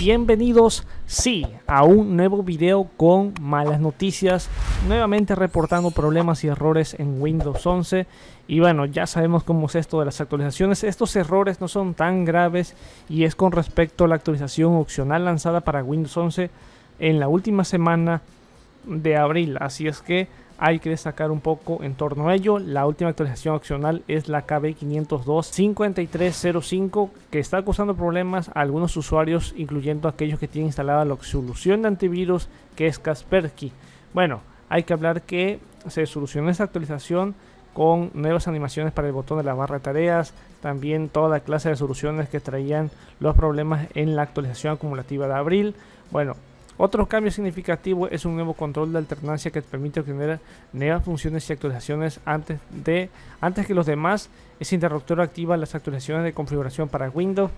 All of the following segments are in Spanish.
Bienvenidos, sí, a un nuevo video con malas noticias, nuevamente reportando problemas y errores en Windows 11 y bueno, ya sabemos cómo es esto de las actualizaciones, estos errores no son tan graves y es con respecto a la actualización opcional lanzada para Windows 11 en la última semana de abril, así es que hay que destacar un poco en torno a ello. La última actualización opcional es la KB502-5305 que está causando problemas a algunos usuarios, incluyendo aquellos que tienen instalada la solución de antivirus que es Kaspersky. Bueno, hay que hablar que se solucionó esa actualización con nuevas animaciones para el botón de la barra de tareas, también toda clase de soluciones que traían los problemas en la actualización acumulativa de abril. Bueno, otro cambio significativo es un nuevo control de alternancia que permite obtener nuevas funciones y actualizaciones antes, de, antes que los demás. Ese interruptor activa las actualizaciones de configuración para Windows.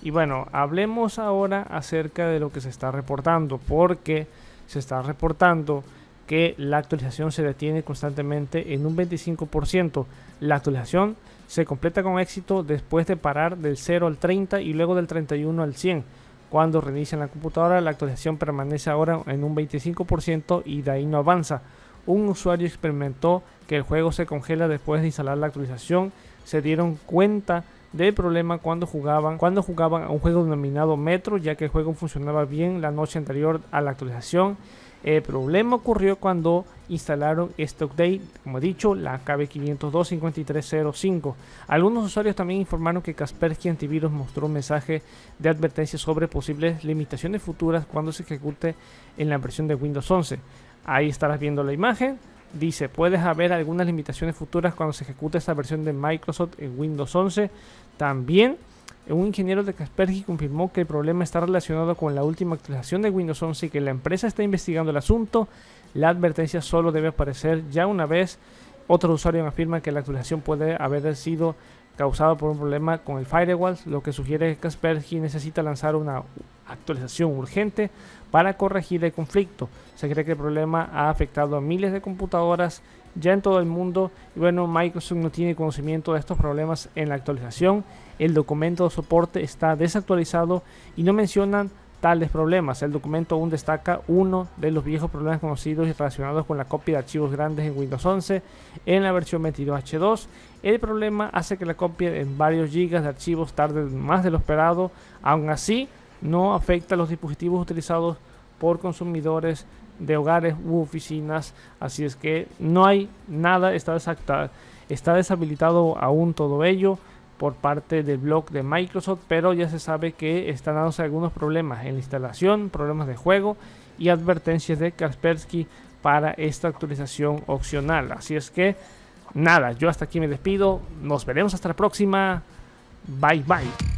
Y bueno, hablemos ahora acerca de lo que se está reportando, porque se está reportando que la actualización se detiene constantemente en un 25%. La actualización se completa con éxito después de parar del 0 al 30 y luego del 31 al 100 cuando reinician la computadora, la actualización permanece ahora en un 25% y de ahí no avanza. Un usuario experimentó que el juego se congela después de instalar la actualización. Se dieron cuenta del problema cuando jugaban, cuando jugaban a un juego denominado Metro, ya que el juego funcionaba bien la noche anterior a la actualización. El problema ocurrió cuando instalaron este update, como he dicho, la KB502-5305. Algunos usuarios también informaron que Kaspersky Antivirus mostró un mensaje de advertencia sobre posibles limitaciones futuras cuando se ejecute en la versión de Windows 11. Ahí estarás viendo la imagen. Dice, puedes haber algunas limitaciones futuras cuando se ejecute esta versión de Microsoft en Windows 11. También, un ingeniero de Kaspersky confirmó que el problema está relacionado con la última actualización de Windows 11 y que la empresa está investigando el asunto. La advertencia solo debe aparecer ya una vez. Otro usuario afirma que la actualización puede haber sido causado por un problema con el firewall, lo que sugiere que Kaspersky necesita lanzar una actualización urgente para corregir el conflicto. Se cree que el problema ha afectado a miles de computadoras ya en todo el mundo y bueno, Microsoft no tiene conocimiento de estos problemas en la actualización. El documento de soporte está desactualizado y no mencionan tales problemas. El documento aún destaca uno de los viejos problemas conocidos y relacionados con la copia de archivos grandes en Windows 11 en la versión 22H2. El problema hace que la copia en varios gigas de archivos tarde más de lo esperado. Aún así, no afecta a los dispositivos utilizados por consumidores de hogares u oficinas. Así es que no hay nada, está, está deshabilitado aún todo ello por parte del blog de Microsoft, pero ya se sabe que están dándose algunos problemas en la instalación, problemas de juego y advertencias de Kaspersky para esta actualización opcional. Así es que, nada, yo hasta aquí me despido, nos veremos hasta la próxima, bye bye.